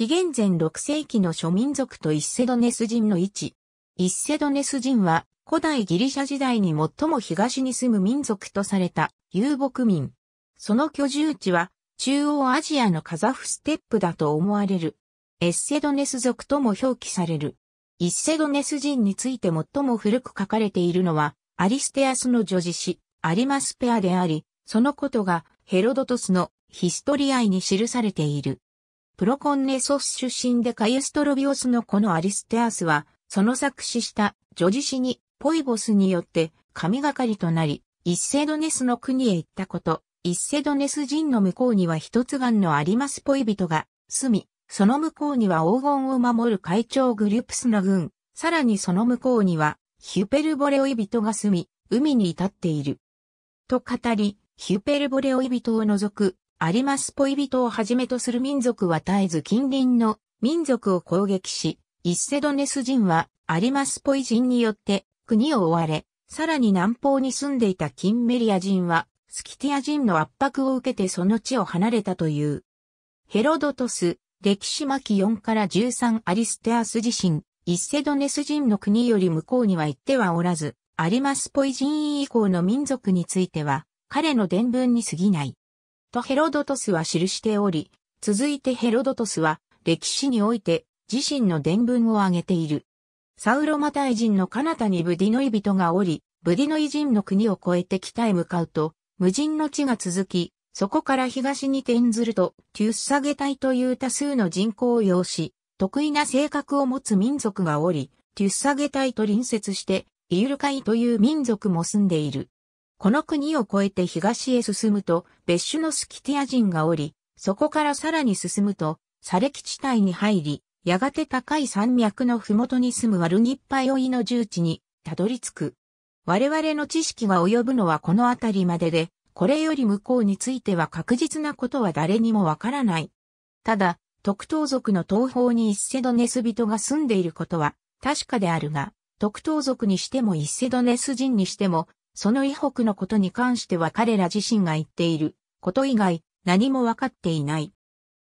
紀元前6世紀の諸民族とイッセドネス人の位置。イッセドネス人は古代ギリシャ時代に最も東に住む民族とされた遊牧民。その居住地は中央アジアのカザフステップだと思われる。エッセドネス族とも表記される。イッセドネス人について最も古く書かれているのはアリステアスの女子詩、アリマスペアであり、そのことがヘロドトスのヒストリアイに記されている。プロコンネソス出身でカイエストロビオスの子のアリステアスは、その作詞した女児シにポイボスによって神がかりとなり、イッセドネスの国へ行ったこと、イッセドネス人の向こうには一つ眼のありますポイ人が住み、その向こうには黄金を守る会長グリュプスの軍、さらにその向こうにはヒュペルボレオイ人が住み、海に至っている。と語り、ヒュペルボレオイ人を除くアリマスポイ人をはじめとする民族は絶えず近隣の民族を攻撃し、イッセドネス人はアリマスポイ人によって国を追われ、さらに南方に住んでいたキンメリア人はスキティア人の圧迫を受けてその地を離れたという。ヘロドトス、歴史巻4から13アリステアス自身、イッセドネス人の国より向こうには行ってはおらず、アリマスポイ人以降の民族については、彼の伝聞に過ぎない。とヘロドトスは記しており、続いてヘロドトスは歴史において自身の伝文を挙げている。サウロマタイ人の彼方にブディノイ人がおり、ブディノイ人の国を越えて北へ向かうと、無人の地が続き、そこから東に転ずると、テュッサゲ隊という多数の人口を要し、得意な性格を持つ民族がおり、テュッサゲ隊と隣接して、イユルカイという民族も住んでいる。この国を越えて東へ進むと、別種のスキティア人がおり、そこからさらに進むと、サレキ地帯に入り、やがて高い山脈の麓に住むワルニッパ酔いの重地に、たどり着く。我々の知識が及ぶのはこの辺りまでで、これより向こうについては確実なことは誰にもわからない。ただ、特等族の東方に一セドネス人が住んでいることは確かであるが、特等族にしても一セドネス人にしても、その異北のことに関しては彼ら自身が言っていること以外何もわかっていない。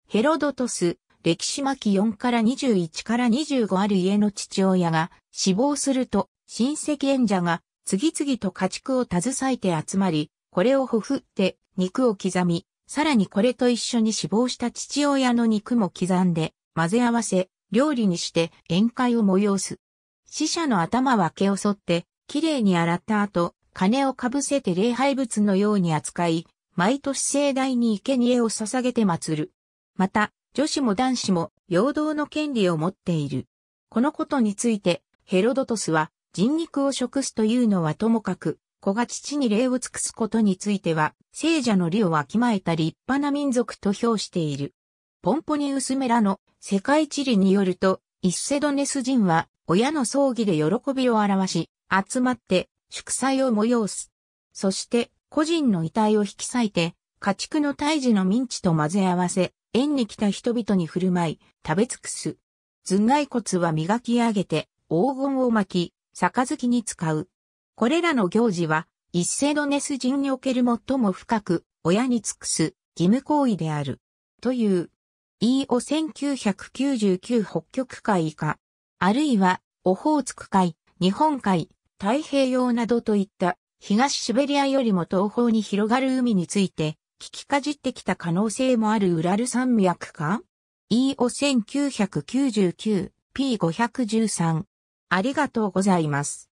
ヘロドトス、歴史巻4から21から25ある家の父親が死亡すると親戚縁者が次々と家畜を携えて集まり、これをほふって肉を刻み、さらにこれと一緒に死亡した父親の肉も刻んで混ぜ合わせ、料理にして宴会を催す。死者の頭は毛を剃って、綺麗に洗った後、金をかぶせて礼拝物のように扱い、毎年盛大に生贄を捧げて祀る。また、女子も男子も陽動の権利を持っている。このことについて、ヘロドトスは、人肉を食すというのはともかく、子が父に礼を尽くすことについては、聖者の利をわきまえた立派な民族と評している。ポンポニウスメラの世界地理によると、イッセドネス人は、親の葬儀で喜びを表し、集まって祝祭を催す。そして、個人の遺体を引き裂いて、家畜の胎児のミンチと混ぜ合わせ、縁に来た人々に振る舞い、食べ尽くす。頭蓋骨は磨き上げて、黄金を巻き、杯に使う。これらの行事は、一世のネス人における最も深く、親に尽くす、義務行為である。という。E.O. 1999北極海以下。あるいは、オホーツク海、日本海、太平洋などといった東シベリアよりも東方に広がる海について、聞きかじってきた可能性もあるウラル山脈か ?EO1999P513。ありがとうございます。